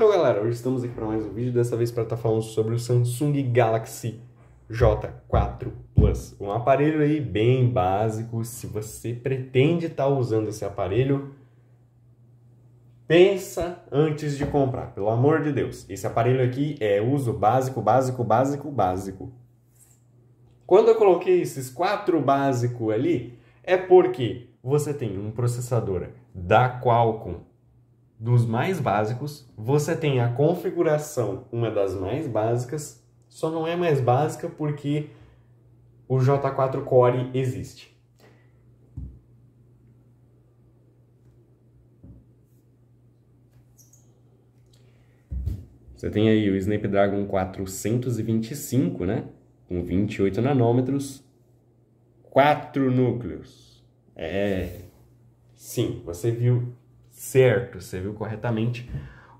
Então, galera, hoje estamos aqui para mais um vídeo, dessa vez para estar tá falando sobre o Samsung Galaxy J4 Plus. Um aparelho aí bem básico, se você pretende estar tá usando esse aparelho, pensa antes de comprar, pelo amor de Deus. Esse aparelho aqui é uso básico, básico, básico, básico. Quando eu coloquei esses quatro básicos ali, é porque você tem um processador da Qualcomm dos mais básicos, você tem a configuração, uma das mais básicas, só não é mais básica porque o J4 Core existe. Você tem aí o Snapdragon 425, né? Com 28 nanômetros, 4 núcleos. É. Sim, você viu certo, você viu corretamente,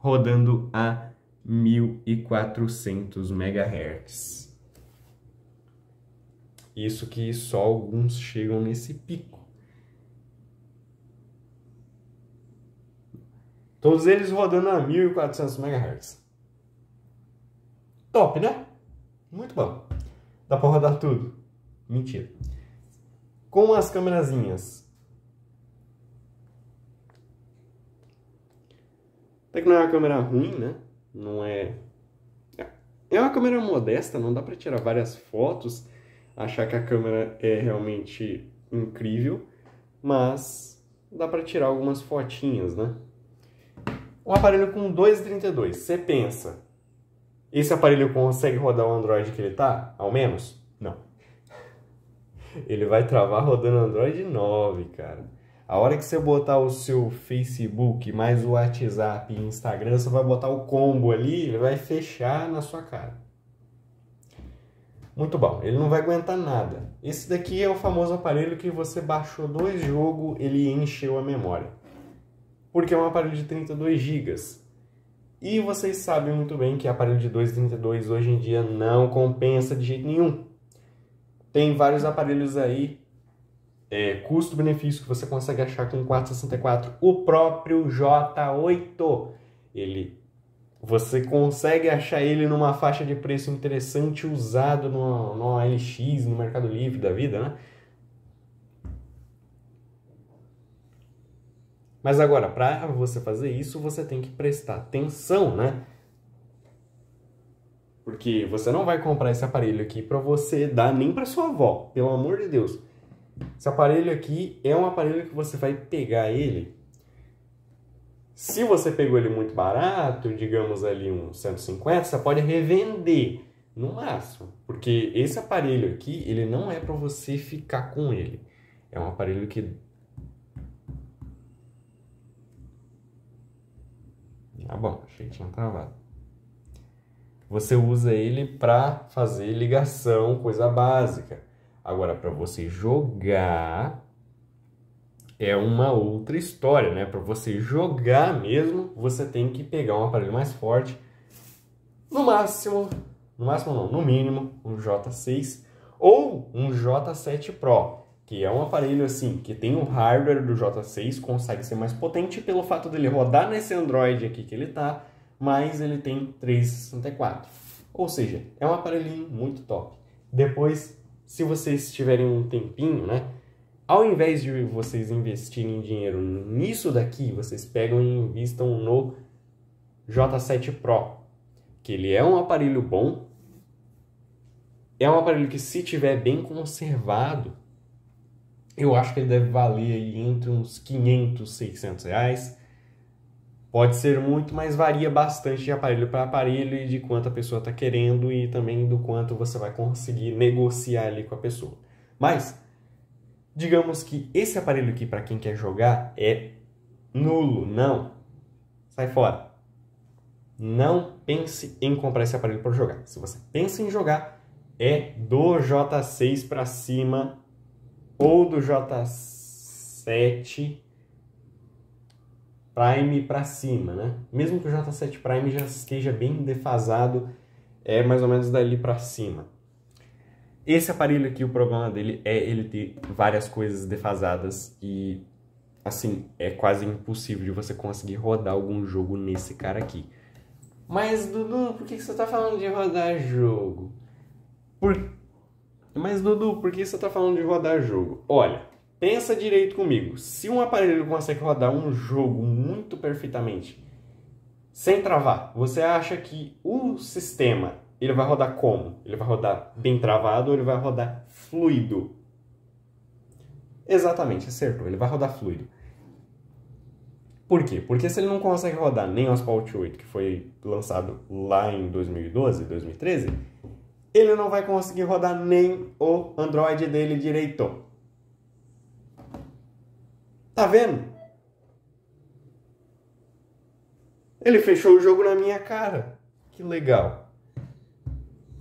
rodando a 1400 MHz. Isso que só alguns chegam nesse pico. Todos eles rodando a 1400 MHz. Top, né? Muito bom. Dá para rodar tudo. Mentira. Com as câmerazinhas Até que não é uma câmera ruim, né? Não é. É uma câmera modesta, não dá para tirar várias fotos, achar que a câmera é realmente incrível, mas dá para tirar algumas fotinhas, né? Um aparelho com 2.32, você pensa, esse aparelho consegue rodar o Android que ele tá? Ao menos? Não. Ele vai travar rodando Android 9, cara. A hora que você botar o seu Facebook mais o WhatsApp e Instagram, você vai botar o combo ali, ele vai fechar na sua cara. Muito bom, ele não vai aguentar nada. Esse daqui é o famoso aparelho que você baixou dois jogos, ele encheu a memória. Porque é um aparelho de 32 GB. E vocês sabem muito bem que aparelho de 232 hoje em dia não compensa de jeito nenhum. Tem vários aparelhos aí é, custo-benefício que você consegue achar com 464, o próprio J8, ele você consegue achar ele numa faixa de preço interessante usado no, no LX, no Mercado Livre da vida, né? Mas agora, para você fazer isso, você tem que prestar atenção, né? Porque você não vai comprar esse aparelho aqui para você dar nem para sua avó, pelo amor de Deus. Esse aparelho aqui é um aparelho que você vai pegar ele. Se você pegou ele muito barato, digamos ali um 150, você pode revender no máximo, porque esse aparelho aqui, ele não é para você ficar com ele. É um aparelho que Tá ah, bom, achei que tinha travado. Você usa ele para fazer ligação, coisa básica. Agora, para você jogar, é uma outra história, né? Para você jogar mesmo, você tem que pegar um aparelho mais forte. No máximo, no máximo não, no mínimo, um J6 ou um J7 Pro, que é um aparelho assim que tem o hardware do J6, consegue ser mais potente pelo fato dele rodar nesse Android aqui que ele tá, mas ele tem 364. Ou seja, é um aparelhinho muito top. Depois se vocês tiverem um tempinho, né? Ao invés de vocês investirem dinheiro nisso daqui, vocês pegam e investam no J7 Pro, que ele é um aparelho bom, é um aparelho que se tiver bem conservado, eu acho que ele deve valer entre uns 500, 600 reais. Pode ser muito, mas varia bastante de aparelho para aparelho e de quanto a pessoa está querendo e também do quanto você vai conseguir negociar ali com a pessoa. Mas, digamos que esse aparelho aqui, para quem quer jogar, é nulo. Não. Sai fora. Não pense em comprar esse aparelho para jogar. Se você pensa em jogar, é do J6 para cima ou do J7 Prime para cima, né? Mesmo que o J7 Prime já esteja bem defasado, é mais ou menos dali para cima. Esse aparelho aqui, o problema dele é ele ter várias coisas defasadas e, assim, é quase impossível de você conseguir rodar algum jogo nesse cara aqui. Mas, Dudu, por que você tá falando de rodar jogo? Por... Mas, Dudu, por que você tá falando de rodar jogo? Olha, Pensa direito comigo. Se um aparelho consegue rodar um jogo muito perfeitamente, sem travar, você acha que o sistema ele vai rodar como? Ele vai rodar bem travado ou ele vai rodar fluido? Exatamente, acertou. Ele vai rodar fluido. Por quê? Porque se ele não consegue rodar nem o Asphalt 8, que foi lançado lá em 2012, 2013, ele não vai conseguir rodar nem o Android dele direito. Tá vendo? Ele fechou o jogo na minha cara. Que legal.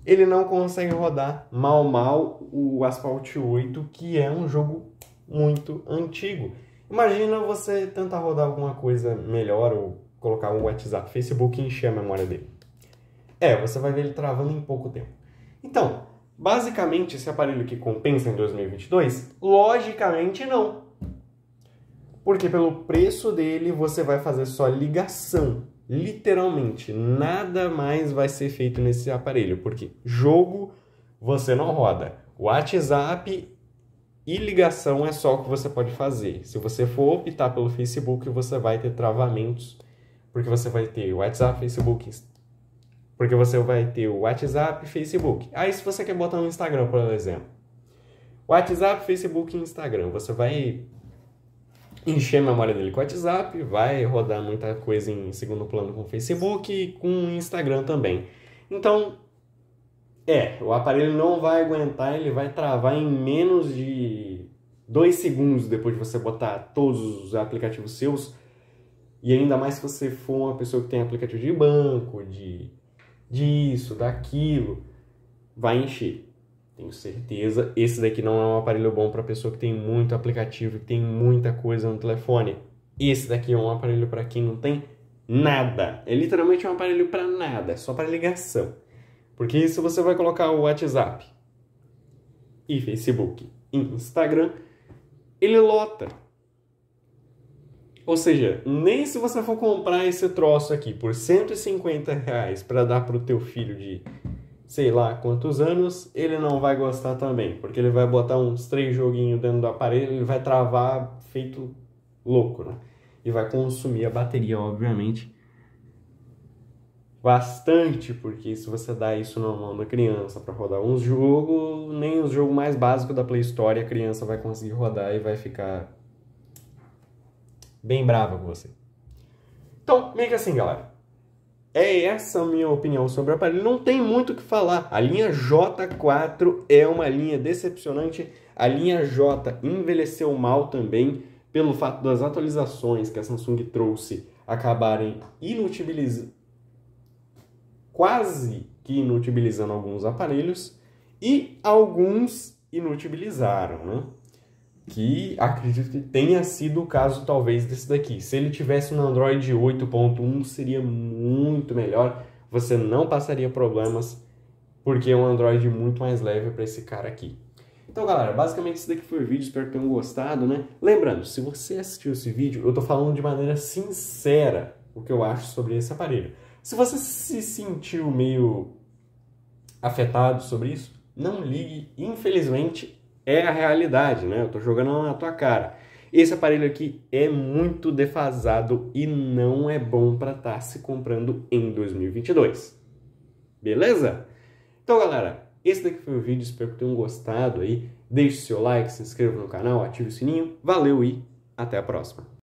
Ele não consegue rodar mal mal o Asphalt 8, que é um jogo muito antigo. Imagina você tentar rodar alguma coisa melhor ou colocar um WhatsApp, Facebook e encher a memória dele. É, você vai ver ele travando em pouco tempo. Então, basicamente, esse aparelho que compensa em 2022? Logicamente não. Porque pelo preço dele você vai fazer só ligação. Literalmente, nada mais vai ser feito nesse aparelho. Porque jogo você não roda. WhatsApp e ligação é só o que você pode fazer. Se você for optar pelo Facebook, você vai ter travamentos. Porque você vai ter WhatsApp, Facebook, porque você vai ter o WhatsApp, Facebook. Aí se você quer botar no Instagram, por exemplo. WhatsApp, Facebook e Instagram, você vai encher a memória dele com o WhatsApp, vai rodar muita coisa em segundo plano com o Facebook e com o Instagram também. Então, é, o aparelho não vai aguentar, ele vai travar em menos de dois segundos depois de você botar todos os aplicativos seus. E ainda mais se você for uma pessoa que tem aplicativo de banco, de disso, daquilo, vai encher. Tenho certeza. Esse daqui não é um aparelho bom para pessoa que tem muito aplicativo, que tem muita coisa no telefone. Esse daqui é um aparelho para quem não tem nada. É literalmente um aparelho para nada, é só para ligação. Porque se você vai colocar o WhatsApp e Facebook e Instagram, ele lota. Ou seja, nem se você for comprar esse troço aqui por 150 reais para dar para o teu filho de sei lá quantos anos, ele não vai gostar também, porque ele vai botar uns três joguinhos dentro do aparelho, ele vai travar feito louco, né? E vai consumir a bateria, obviamente, bastante, porque se você dá isso na mão da criança para rodar uns jogos, nem os jogos mais básicos da Play Store a criança vai conseguir rodar e vai ficar bem brava com você. Então, meio que assim, galera. É essa a minha opinião sobre o aparelho. Não tem muito o que falar. A linha J4 é uma linha decepcionante. A linha J envelheceu mal também pelo fato das atualizações que a Samsung trouxe acabarem inutilizando, quase que inutilizando alguns aparelhos e alguns inutilizaram, né? que acredito que tenha sido o caso talvez desse daqui. Se ele tivesse um Android 8.1 seria muito melhor, você não passaria problemas, porque é um Android muito mais leve para esse cara aqui. Então, galera, basicamente isso daqui foi o vídeo, espero que tenham gostado, né? Lembrando, se você assistiu esse vídeo, eu tô falando de maneira sincera o que eu acho sobre esse aparelho. Se você se sentiu meio afetado sobre isso, não ligue, infelizmente é a realidade, né? Eu tô jogando na tua cara. Esse aparelho aqui é muito defasado e não é bom para estar tá se comprando em 2022. Beleza? Então, galera, esse daqui foi o vídeo. Espero que tenham gostado aí. Deixe seu like, se inscreva no canal, ative o sininho. Valeu e até a próxima.